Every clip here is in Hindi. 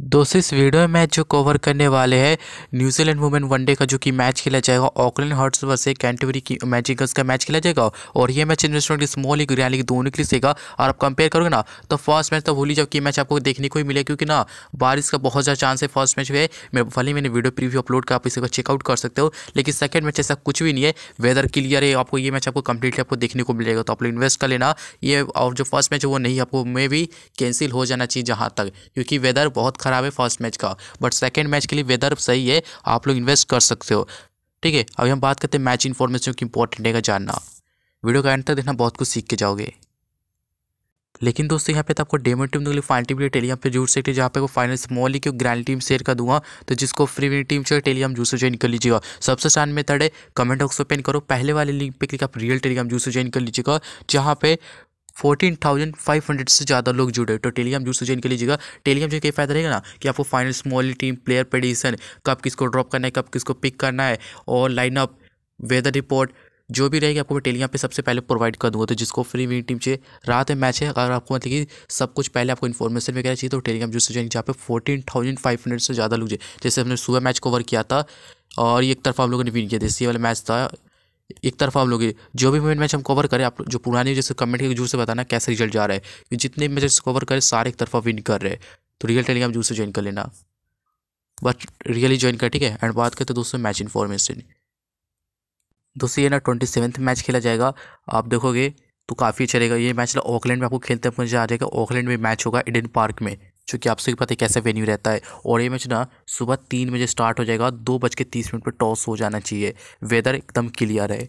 दोस्तों इस वीडियो में मैच जो कवर करने वाले हैं न्यूजीलैंड वुमेन वनडे का जो कि मैच खेला जाएगा ऑकलैंड हॉट्स वर्से कैंटवरी की मैजिकल्स का मैच खेला जाएगा और ये मैच इन्वेस्टमेंट की स्मॉल लीग रियाली लीग दोनों के लिए सेगा और आप कंपेयर करोगे ना तो फर्स्ट मैच तो भूल जबकि कि मैच आपको देखने को ही मिले क्योंकि ना बारिश का बहुत ज़्यादा चांस है फर्स्ट मैच में मैं भले मैंने वीडियो प्रीव्यू अपलोड कर आप इसे चेकआउट कर सकते हो लेकिन सेकंड मैच ऐसा कुछ भी नहीं है वेदर क्लियर है आपको ये मैच आपको कंप्लीटली आपको देखने को मिलेगा तो आप लोग इन्वेस्ट कर लेना ये और जो फर्स्ट मैच है वो नहीं आपको मे भी कैंसिल हो जाना चाहिए जहाँ तक क्योंकि वेदर बहुत ख़राब है फर्स्ट मैच का बट सेकेंड मैच के लिए वेदर सही है आप लोग इन्वेस्ट कर सकते हो ठीक है अभी हम बात करते हैं मैच इन्फॉर्मेशन की इंपॉर्टेंट है जानना वीडियो का एंड तक देखना बहुत कुछ सीख के जाओगे लेकिन दोस्तों यहाँ पे तो आपको डेमो टीम दूंगी फाइनल टीम टेली यहाँ पे सकते हैं जहाँ पे final small league grand team share कर दूंगा तो जिसको फ्री विनिंग टीम चाहिए टेलीग्राम जूस से ज्वाइन कर लीजिएगा सबसे आसान में तड़े कमेंट बॉक्स ओपन करो पहले वाले लिंक पे क्लिक आप रियल टेलीग्राम जूस से ज्वाइन कर लीजिएगा जहाँ पे फोर्टीन थाउजेंड फाइव हंड्रेड से ज़्यादा लोग जुड़े तो टेलीग्राम जूस से ज्वाइन कर लीजिएगा टेलीग्राम जो क्या फायदा रहेगा ना कि आपको फाइनल स्मॉल टीम प्लेयर पेडिशन कब किसको ड्रॉप करना है कब किसको पिक करना है और लाइनअप वेदर रिपोर्ट जो भी रहेगी आपको मैं टेलीग्राम पे सबसे पहले प्रोवाइड कर दूंगा तो जिसको फ्री मेरी टीम चाहिए रात है मैच है अगर आपको मतलब कि सब कुछ पहले आपको इन्फॉर्मेशन वगैरह चाहिए तो टेलीग्राम जो ज्वाइन जहाँ पे फोर्टीन थाउजेंड फाइव हंड्रेड से ज़्यादा लोग जैसे हमने सुबह मैच कवर किया था और एक तरफ हम लोगों ने विन किया था इसी वाला मैच था एक तरफ आप लोग जो भी मैच हम कवर करें आप जो पुराने जैसे कमेंट के जूर से बताना कैसे रिजल्ट जा रहा है जितने जितने मैचेस कवर करें सारे एक तरफा विन कर रहे हैं तो रियल टेलीग्राम जूर से ज्वाइन कर लेना बट रियली ज्वाइन कर ठीक है एंड बात करते दोस्तों मैच इन्फॉर्मेशन दोस्तों ये ना ट्वेंटी सेवन्थ मैच खेला जाएगा आप देखोगे तो काफ़ी चलेगा अच्छा ये मैच ना ऑकलैंड में आपको खेलते हुए मजा आ जाएगा ऑकलैंड में मैच होगा इडन पार्क में चूँकि आप सभी पता है कैसा वेन्यू रहता है और ये मैच ना सुबह तीन बजे स्टार्ट हो जाएगा दो बज के तीस मिनट पर टॉस हो जाना चाहिए वेदर एकदम क्लियर है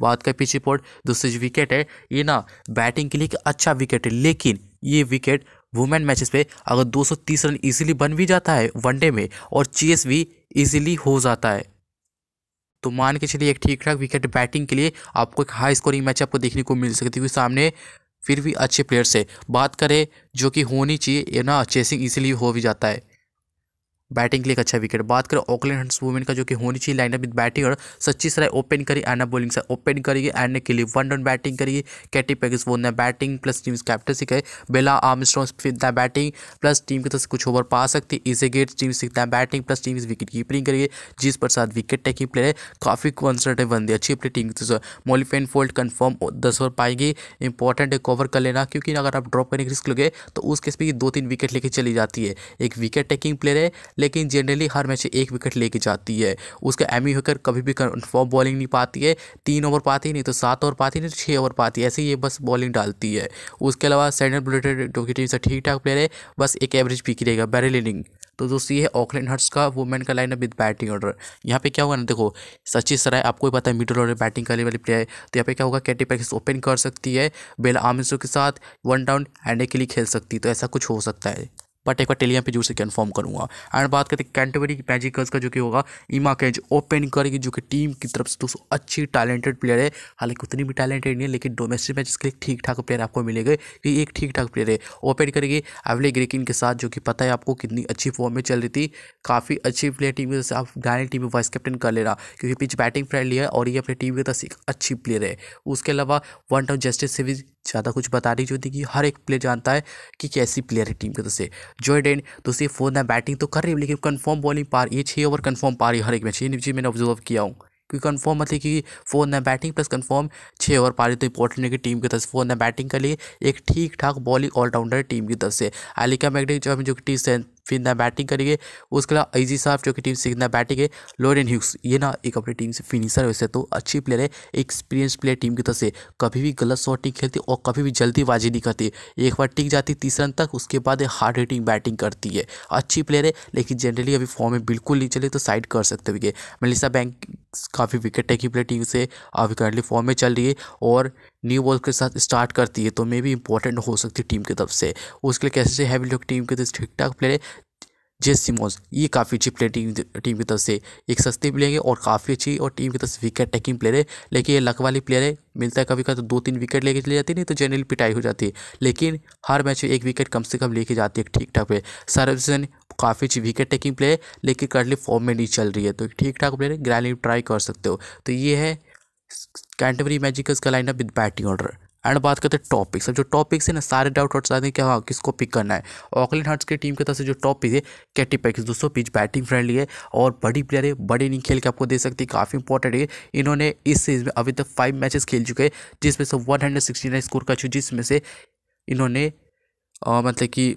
बात का पिच रिपोर्ट दूसरी जो विकेट है ये ना बैटिंग के लिए एक अच्छा विकेट है लेकिन ये विकेट वुमेन मैचेस पे अगर 230 रन इजीली बन भी जाता है वनडे में और चेस भी इजीली हो जाता है तो मान के चलिए एक ठीक ठाक विकेट बैटिंग के लिए आपको एक हाई स्कोरिंग मैच आपको देखने को मिल सकती है क्योंकि सामने फिर भी अच्छे प्लेयर से बात करें जो कि होनी चाहिए ना चेसिंग इसीलिए हो भी जाता है बैटिंग के लिए अच्छा विकेट बात करें ऑकलैंड हंड्स वुमेन का जो कि होनी चाहिए लाइनअप विद बैटिंग और सच्ची सराय ओपन करी एना बॉलिंग से ओपन करिए एंड के लिए वन रन बैटिंग करिए कैटी पैगिस वो ने बैटिंग प्लस टीम कैप्टन सिखाए बेला आर्म सीखता है बैटिंग प्लस टीम की तरफ से कुछ ओवर पा सकती है इसे गेट टीम सीखता है batting plus team wicket keeping करिए जिस प्रसाद विकेट टेकिंग प्लेयर है काफ़ी कॉन्सर्टेड बन दी अच्छी प्ले टीम की मोलिफेन फोल्ड कन्फर्म दस ओवर पाएगी इंपॉर्टेंट है कवर कर लेना क्योंकि अगर आप ड्रॉप करने की रिस्क लगे तो उस केस में दो तीन विकेट लेके चली जाती है एक विकेट टेकिंग प्लेयर है लेकिन जनरली हर मैच एक विकेट लेके जाती है उसका एमी होकर कभी भी कन्फर्म बॉलिंग नहीं पाती है तीन ओवर पाती नहीं तो सात ओवर पाती नहीं तो छः ओवर पाती है ऐसे ही ये बस बॉलिंग डालती है उसके अलावा सैंडल बुलेटेड टीम से ठीक ठाक प्लेयर है बस एक एवरेज पी की रहेगा बैरे लिनिंग तो दोस्तों ये है ऑकलैंड हर्ट्स का वुमेन का लाइनअप विद बैटिंग ऑर्डर यहाँ पे क्या होगा ना देखो सचिन सराय आपको ही पता है मिडल ऑर्डर बैटिंग करने वाली प्लेयर है तो यहाँ पे क्या होगा कैटी पैकेस ओपन कर सकती है बेला आमिसो के साथ वन डाउन एंड के लिए खेल सकती है तो ऐसा कुछ हो सकता है बट एक बार टेलीग्राम पे जरूर से कन्फर्म करूँगा एंड बात करते हैं कैंटबरी मैजिकर्स का जो कि होगा इमा कैच ओपन करेगी जो कि टीम की तरफ से दोस्तों अच्छी टैलेंटेड प्लेयर है हालांकि उतनी भी टैलेंटेड नहीं है लेकिन डोमेस्टिक मैच के लिए ठीक ठाक प्लेयर आपको मिलेगा कि एक ठीक ठाक प्लेयर है ओपन करेगी एवले ग्रेकिन के साथ जो कि पता है आपको कितनी अच्छी फॉर्म में चल रही थी काफ़ी अच्छी प्लेयर टीम की आप डायरेक्ट टीम में वाइस कैप्टन कर ले रहा क्योंकि पिच बैटिंग फ्रेंडली है और ये अपनी टीम की तरफ से एक अच्छी प्लेयर है उसके अलावा वन टाउन जस्टिस से भी ज़्यादा कुछ बता रही जो थी कि हर एक प्लेयर जानता है कि कैसी प्लेयर है टीम की तरफ से जॉर्डन तो सिर्फ फोर्थ बैटिंग तो कर रही है लेकिन कन्फर्म बॉलिंग पा रही है छः ओवर कन्फर्म पा रही है हर एक मैच ये मैंने ऑब्जर्व किया हूँ क्योंकि कन्फर्म मतलब कि फोर ने बैटिंग प्लस कन्फर्म छः ओवर पारी तो इंपॉर्टेंट है कि टीम की तरफ से फोर ने बैटिंग कर लिए एक ठीक ठाक बॉलिंग ऑलराउंडर टीम की तरफ से एलिका मैगडिक जो जो कि टीम से फिर ना बैटिंग करेंगे उसके अलावा ईजी साहब जो कि टीम से ना बैटिंग है लोरेन ह्यूक्स ये ना एक अपनी टीम से फिनिशर है वैसे तो अच्छी प्लेयर है एक्सपीरियंस प्लेयर टीम की तरफ से कभी भी गलत शॉट नहीं खेलती और कभी भी जल्दी बाज़ी नहीं करती एक बार टिक जाती तीस रन तक उसके बाद हार्ड हिटिंग बैटिंग करती है अच्छी प्लेयर है लेकिन जनरली अभी फॉर्म में बिल्कुल नहीं चले तो साइड कर सकते हुए मलिसा बैंक काफ़ी विकेट टेकी प्ले टीम से अभी करंटली फॉर्म में चल रही है और न्यू बॉल के साथ स्टार्ट करती है तो मे भी इंपॉर्टेंट हो सकती है टीम की तरफ से उसके लिए कैसे हैवी लुक टीम के ठीक ठाक प्लेयर है जेस सिमोज ये काफ़ी अच्छी प्लेयर टीम टीम की तरफ से एक सस्ती प्लेयर है और काफ़ी अच्छी और टीम की तरफ से विकेट टेकिंग प्लेयर है लेकिन ये लक वाली प्लेयर है मिलता है कभी कभी तो दो तीन विकेट लेके चली जाती है नहीं तो जनरल पिटाई हो जाती है लेकिन हर मैच में एक विकेट कम से कम लेके जाती है ठीक ठाक पे सर्वसन काफ़ी अच्छी विकेट टेकिंग प्लेयर है लेकिन करंटली फॉर्म में नहीं चल रही है तो ठीक ठाक प्लेयर है ग्रैली ट्राई कर सकते हो तो ये है कैंटेबरी मैजिकल्स का lineup with batting order and बात करते हैं टॉपिक्स अब जो टॉपिक्स है ना सारे डाउट आउट हैं कि हाँ किसको पिक करना है ऑकलैंड हर्ट्स की टीम की तरफ से जो टॉपिक है कैटी पैक्स दोस्तों पिच बैटिंग फ्रेंडली है और बड़ी प्लेयर है बड़े इनिंग खेल के आपको दे सकती है काफ़ी इंपॉर्टेंट है इन्होंने इस सीरीज में अभी तक फाइव मैचेस खेल चुके हैं जिसमें से one hundred sixty nine score का चुकी जिसमें से इन्होंने मतलब कि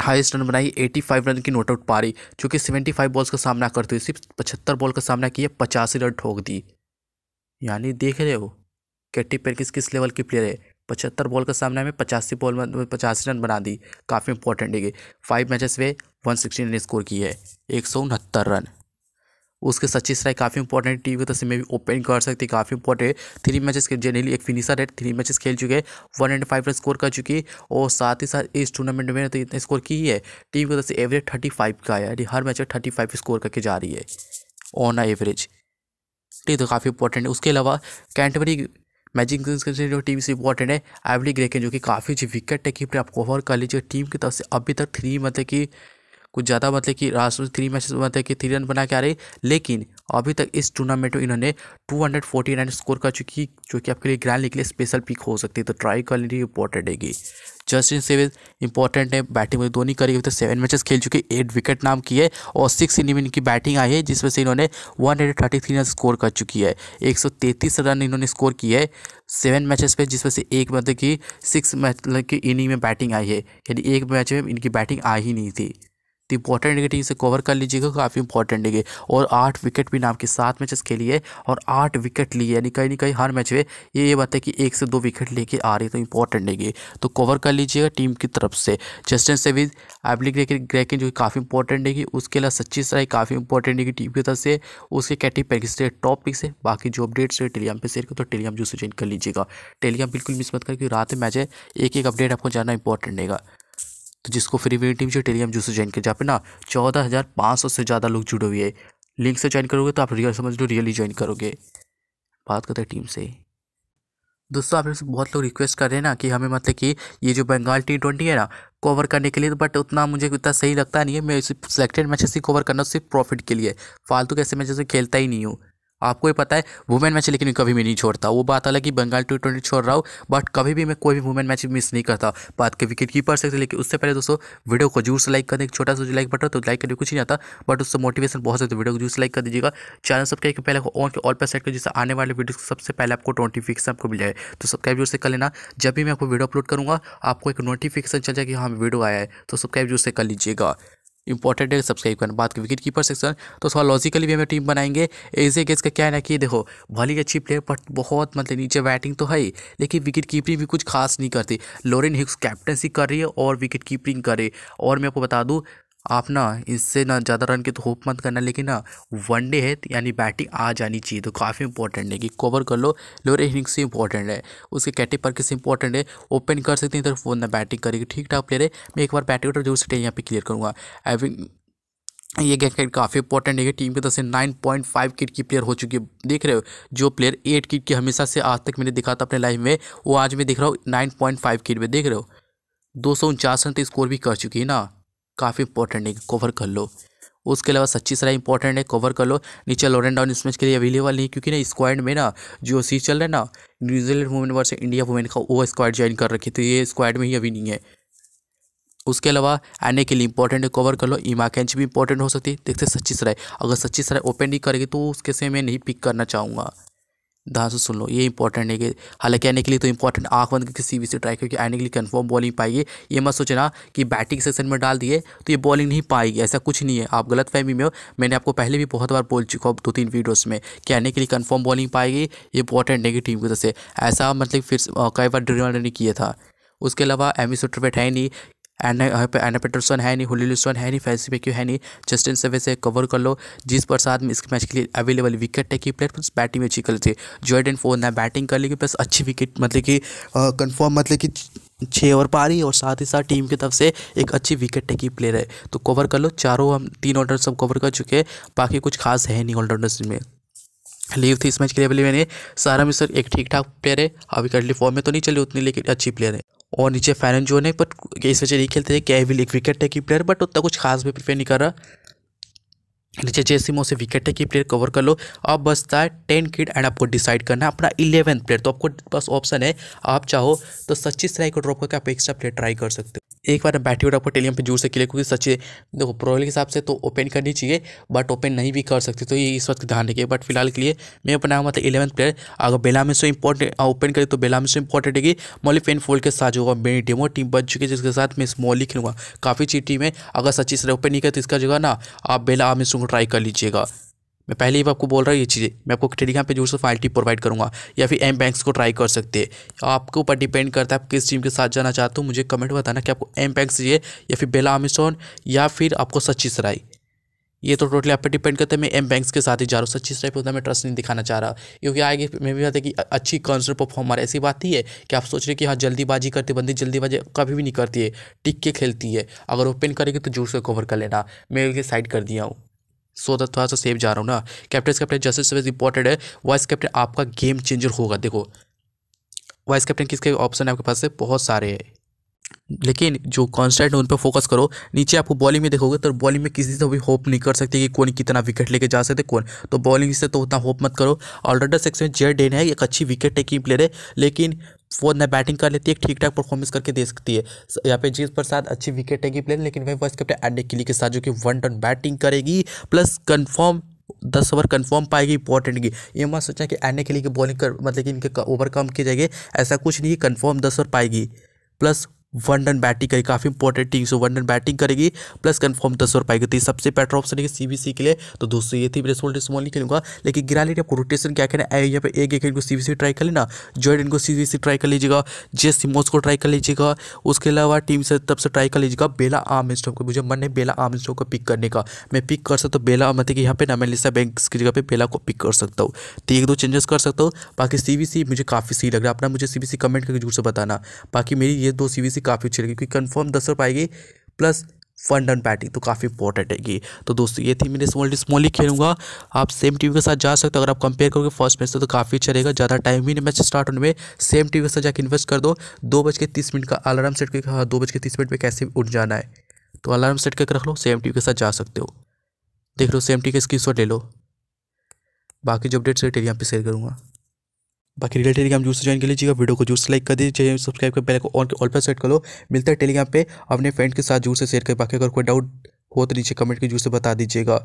हाईएस्ट रन बनाई 85 रन की नोट आउट पारी चूँकि 75 बॉल्स का सामना करते हुए सिर्फ पचहत्तर बॉल का सामना किया पचासी रन ठोक दी यानी देख रहे हो कैटी पेर किस लेवल की प्लेयर है पचहत्तर बॉल का सामना में पचासी बॉल में पचासी रन बना दी काफ़ी इंपॉर्टेंट है फाइव मैचेस में वन सिक्सटी रन स्कोर की है एक सौ उनहत्तर रन उसके सचिस राय काफ़ी इंपॉर्टेंट टीम की तरफ से में भी ओपन कर सकती है काफ़ी इंपॉर्टेंट थ्री मैचेस के जनरली एक फिनिशर है थ्री मैचेस खेल चुके हैं one and five run score कर चुकी है और साथ ही साथ इस टूर्नामेंट में तो इतना स्कोर की है टीम की तरफ से एवरेज थर्टी फाइव का है यानी हर मैच में थर्टी फाइव स्कोर करके जा रही है ऑन आ एवरेज ठीक तो काफ़ी इंपॉर्टेंट है उसके अलावा कैंटबरी मैजिक जो टीम से इंपॉर्टेंट है एवली ग्रेकन जो कि काफ़ी विकेट है पर आप कवर कर लीजिए टीम की तरफ से अभी तक थ्री मतलब कि कुछ ज़्यादा मतलब कि राष्ट्र थ्री मैच मतलब कि थ्री रन बना के आ रही लेकिन अभी तक इस टूर्नामेंट में इन्होंने फोर्टी रन स्कोर कर चुकी है जो कि आपके लिए ग्रैंड लीग के लिए स्पेशल पिक हो सकती है तो ट्राई करने की इंपॉर्टेंट है जस्टिन सेवेज इंपॉर्टेंट है बैटिंग में धोनी करी हुई तो सेवन मैचेस खेल चुके एट विकेट नाम की है और सिक्स इनिंग इनकी बैटिंग आई है जिसमें से इन्होंने one hundred thirty three run score कर चुकी है एक सौ तैंतीस रन इन्होंने स्कोर किया है सेवन मैचेस पे जिसमें से एक मतलब कि सिक्स मतलब कि इनिंग में बैटिंग आई है यानी एक मैच में इनकी बैटिंग आई ही नहीं थी तो इंपॉर्टेंट टीम से कवर कर लीजिएगा काफ़ी इंपॉर्टेंट है और आठ विकेट भी नाम के सात मैचेस खेली है और आठ विकेट लिए यानी कहीं ना कहीं हर मैच में ये ये बात है कि एक से दो विकेट लेके आ रही है तो इंपॉर्टेंट है तो कवर कर लीजिएगा टीम की तरफ से जस्टिन सेविज एबली ग्रेकिन जो काफ़ी इंपॉर्टेंट है उसके अलावा सच्ची सराय काफ़ी इंपॉर्टेंट है टीम की तरफ से उसके कैटी पैकिस टॉप पिक से बाकी जो अपडेट्स है टेलीग्राम पर शेयर करो तो टेलीग्राम जो ज्वाइन कर लीजिएगा टेलीग्राम बिल्कुल मिस मत करके रात में मैच है एक एक अपडेट आपको जाना इंपॉर्टेंट रहेगा तो जिसको फ्री वेटिंग टीम चाहिए टेलीग्राम जूस से ज्वाइन कर जहाँ पे ना चौदह हज़ार पाँच सौ से ज़्यादा लोग जुड़े हुए हैं लिंक से ज्वाइन करोगे तो आप रियल समझ लो रियली ज्वाइन करोगे बात करते हैं टीम से दोस्तों आप बहुत लोग रिक्वेस्ट कर रहे हैं ना कि हमें मतलब कि ये जो बंगाल टी ट्वेंटी है ना कवर करने के लिए तो बट उतना मुझे उतना सही लगता नहीं है मैं सिलेक्टेड मैचेस ही कवर करना सिर्फ प्रॉफिट के लिए फालतू कैसे मैचेस में खेलता ही नहीं हूँ आपको ही पता है वुमेन मैच लेकिन कभी भी नहीं छोड़ता वो बात अलग ही बंगाल टू ट्वेंटी छोड़ रहा हूँ बट कभी भी मैं कोई भी वुमेन मैच मिस नहीं करता बात के विकेट कीपर से लेकिन उससे पहले दोस्तों वीडियो को जूर से लाइक कर दे छोटा सा लाइक बटन तो लाइक करने कुछ नहीं आता बट उससे मोटिवेशन बहुत है वीडियो को जूस लाइक कर दीजिएगा चैनल सब्सक्राइब पहले ऑन के ऑल पर सेट कर जिससे आने वाले वीडियो सबसे पहले आपको नोटिफिकेशन आपको मिल जाए तो सब्सक्राइब जरूर से कर लेना जब भी मैं आपको वीडियो अपलोड करूँगा आपको एक नोटिफिकेशन चल जाए कि हाँ वीडियो आया है तो सब्सक्राइब जरूर से कर लीजिएगा इंपॉर्टेंट है सब्सक्राइब करना बात की विकेट कीपर सेक्शन तो उसका लॉजिकली भी हमें टीम बनाएंगे एजे गेस का क्या है ना कि देखो भली अच्छी प्लेयर बट बहुत मतलब नीचे बैटिंग तो है ही लेकिन विकेट कीपिंग भी कुछ खास नहीं करती लोरिन हिक्स कैप्टनसी कर रही है और विकेट कीपिंग करे और मैं आपको बता दूँ आप ना इससे ना ज़्यादा रन की तो होप मत करना लेकिन ना वन डे है यानी बैटिंग आ जानी चाहिए तो काफ़ी इंपॉर्टेंट है कि कवर कर लो लोअर इनिंग्स इंपॉर्टेंट है उसके कैटे पर किस इंपॉर्टेंट है ओपन कर सकते हैं इधर फोन ना बैटिंग करेगी ठीक ठाक प्लेयर है मैं एक बार बैटिंग ऑर्डर जो सीटें यहाँ पर क्लियर करूँगा एविंग ये गैकेट काफ़ी इंपॉर्टेंट है टीम की तरफ से नाइन पॉइंट फाइव किट की प्लेयर हो चुकी है देख रहे हो जो प्लेयर एट किट की हमेशा से आज तक मैंने दिखा था अपने लाइफ में वो आज मैं देख रहा हूँ नाइन पॉइंट फाइव किट में देख रहे हो दो सौ उनचास रन तो स्कोर भी कर चुकी है ना काफ़ी इंपॉर्टेंट है कवर कर लो उसके अलावा सच्ची सराय इंपॉर्टेंट है कवर कर लो नीचे लोड एंड डाउन इस मैच के लिए अवेलेबल नहीं क्योंकि ना स्क्वाड में ना जो सी चल रहा है ना New Zealand women verse India women का वो स्क्वाड ज्वाइन कर रखी तो ये स्क्वाड में ही अभी नहीं है उसके अलावा आने के लिए इंपॉर्टेंट है कवर कर लो ईमा कैंच भी इंपॉर्टेंट हो सकती है देखते सच्ची सराय अगर सच्ची सराय ओपन नहीं करेगी तो उसके से मैं नहीं पिक करना चाहूँगा ध्यान से सुन लो ये इंपॉर्टेंट है कि हालांकि आने के लिए तो इंपॉर्टेंट आंख बंद करके सीवी से ट्राई क्योंकि आने के लिए कंफर्म बॉलिंग पाएगी ये मत सोचना कि बैटिंग सेक्शन में डाल दिए तो ये बॉलिंग नहीं पाएगी ऐसा कुछ नहीं है आप गलत फहमी में हो मैंने आपको पहले भी बहुत बार बोल चुका हूँ दो तीन वीडियोज़ में कि आने के लिए कन्फर्म बॉलिंग पाएगी ये इंपॉर्टेंट है कि टीम की तरफ से ऐसा मतलब फिर कई बार ड्रीम ने किया था उसके अलावा एमी सुटर पे है नहीं एना यहाँ पे एना पेटरसन है नहीं होली लिस्टन है नहीं फैसी में क्यों है नहीं जस्टिन सेवे से कवर कर लो जिस प्रसाद में इस मैच के लिए available wicket taking player plus batting में अच्छी करती है जॉर्डन फोन ना बैटिंग कर लेगी प्लस अच्छी विकेट मतलब कि कन्फर्म मतलब कि छः ओवर पारी और साथ ही साथ टीम की तरफ से एक अच्छी विकेट टेकी प्लेयर है तो कवर कर लो चारों हम तीन ऑलराउंडर सब कवर कर चुके हैं बाकी कुछ खास है नहीं ऑलराउंडर्स में लीव थी इस मैच के लिए मैंने सारा मिसर एक ठीक ठाक प्लेयर है अभी कर फॉर्म में तो नहीं चली उतनी लेकिन अच्छी प्लेयर है और नीचे फैनन जोन है बट इस वजह नहीं खेलते कैविल एक विकेट है प्लेयर बट उतना कुछ खास भी प्रिफेयर नहीं कर रहा नीचे जैसे मैं उसे विकेट है कि प्लेयर कवर कर लो अब बसता है टेन किड एंड आपको डिसाइड करना है अपना इलेवेंथ प्लेयर तो आपको बस ऑप्शन है आप चाहो तो सच्ची स्ट्राइक को ड्रॉप करके आप एक्स्ट्रा प्लेयर ट्राई कर सकते हो एक बार बैठी हुई आपको टेलीग्राम पे जुड़ सके क्योंकि सच्चे देखो प्रोवाइल के हिसाब से तो ओपन करनी चाहिए बट ओपन नहीं भी कर सकते तो ये इस वक्त ध्यान रखिए बट फिलहाल के लिए मैं अपना मतलब इलेवंथ प्लेयर अगर बेला में से इंपॉर्टेंट ओपन करें तो बेला में से इंपॉर्टेंट है कि मौली पेन फोल्ड के साथ होगा मेरी और टीम बन चुकी है जिसके साथ मैं स्मॉली खेलूँगा काफ़ी अच्छी टीम है अगर सच्ची से ओपन नहीं तो इसका जगह ना आप बेला आम इसको ट्राई कर लीजिएगा मैं पहले ही आपको बोल रहा हूँ ये चीज़ें मैं आपको टेलीग्राम पे जोर फाइल टिप प्रोवाइड करूँगा या फिर एम बैंक्स को ट्राई कर सकते हैं आपके ऊपर डिपेंड करता है आप किस टीम के साथ जाना चाहते हो मुझे कमेंट बताना कि आपको एम बैंक्स चाहिए या फिर बेला अमेसोन या फिर आपको सच्ची सराय ये तो टोटली आप पर डिपेंड करता है मैं एम बैंक्स के साथ ही जा रहा हूँ सच्ची सराय पर उतना मैं ट्रस्ट नहीं दिखाना चाह रहा क्योंकि आगे मैं भी बात है कि अच्छी कॉन्सर्ट परफॉर्मर ऐसी बात ही है कि आप सोच रहे कि हाँ जल्दीबाजी करती बंदी जल्दीबाजी कभी भी नहीं करती है टिक के खेलती है अगर ओपन करेगी तो जोर से कवर कर लेना मैं साइड कर दिया हूँ सो so, थोड़ा सा सेफ जा रहा हूँ ना कैप्टन कैप्टन जस्टिस इंपॉर्टेंट है वाइस कैप्टन आपका गेम चेंजर होगा देखो वाइस कैप्टन किसके ऑप्शन है आपके पास है बहुत सारे हैं लेकिन जो कॉन्स्टेंट उन पर फोकस करो नीचे आपको बॉलिंग में देखोगे तो बॉलिंग में किसी से तो भी होप नहीं कर सकते कि कौन कितना विकेट लेके जा सकते कौन तो बॉलिंग से तो उतना होप मत करो ऑलराउंडर सेक्शन में डेन है एक अच्छी विकेट टेकिंग प्लेयर है लेकिन वो न बैटिंग कर लेती है ठीक ठाक परफॉर्मेंस करके दे सकती है यहाँ पे जीत पर साथ अच्छी विकेट टेकिंग प्लेयर लेकिन वही वॉइस कैप्टन एंड किली के साथ जो कि वन टन बैटिंग करेगी प्लस कन्फर्म दस ओवर कंफर्म पाएगी इंपॉर्टेंट की ये मत सोचा कि आने के लिए बॉलिंग कर मतलब कि इनके ओवर कम की जाएगी ऐसा कुछ नहीं कंफर्म दस ओवर पाएगी प्लस वन रन बैटिंग करेगी काफ़ी इंपॉर्टेंट टीम से वन रन बैटिंग करेगी प्लस कन्फर्म दस ओवर पाएगी तो सबसे बेटर ऑप्शन है सीबीसी के लिए तो दोस्तों ये थी मेरे स्मॉल नहीं खेलूंगा लेकिन गिराली आपको रोटेशन क्या कहना है यहाँ पर एक एक इनको सीबीसी ट्राई कर लेना जॉइड इनको सीबीसी ट्राई कर लीजिएगा जे सिमोस को ट्राई कर लीजिएगा उसके अलावा टीम से तब से ट्राई कर लीजिएगा बेला आर्म स्टॉक मुझे मन है बेला आर्म स्टॉक को पिक करने का मैं पिक कर सकता हूँ बेला तो मतलब कि यहाँ पे ना मैं बैंक की जगह पर बेला को पिक कर सकता हूँ तो एक दो चेंजेस कर सकता हूँ बाकी सीबीसी मुझे काफ़ी सही लग रहा है अपना मुझे सीबीसी कमेंट करके जरूर से बताना बाकी मेरी ये दो सीबीसी काफ़ी अच्छी लगी क्योंकि कन्फर्म दस रुपये आएगी प्लस फंड डन पैटिंग तो काफ़ी इंपॉर्टेंट है ये तो दोस्तों ये थी मेरे स्मॉल डी स्मॉल ही खेलूंगा आप सेम टीवी के साथ जा सकते हो अगर आप कंपेयर करोगे फर्स्ट मैच से तो, तो काफ़ी अच्छा रहेगा ज़्यादा टाइम ही नहीं मैच स्टार्ट होने में सेम टीवी के साथ जाकर इन्वेस्ट कर दो दो बज के तीस मिनट का अलार्म सेट करके हाँ दो बज के तीस मिनट में कैसे उठ जाना है तो अलार्म सेट करके रख लो सेम टीवी के साथ जा सकते हो देख लो सेम टीवी का स्क्रीन ले लो बाकी जो अपडेट्स है यहाँ पर शेयर करूँगा बाकी रिलेटेड टेलीग्राम जूस ज्वाइन कर लीजिएगा वीडियो को जूस लाइक कर दीजिए सब्सक्राइब कर बेल को ऑन ऑल पर सेट कर लो मिलता है टेलीग्राम पे अपने फ्रेंड के साथ जूस से शेयर कर बाकी अगर कोई डाउट हो तो नीचे कमेंट के जूस से बता दीजिएगा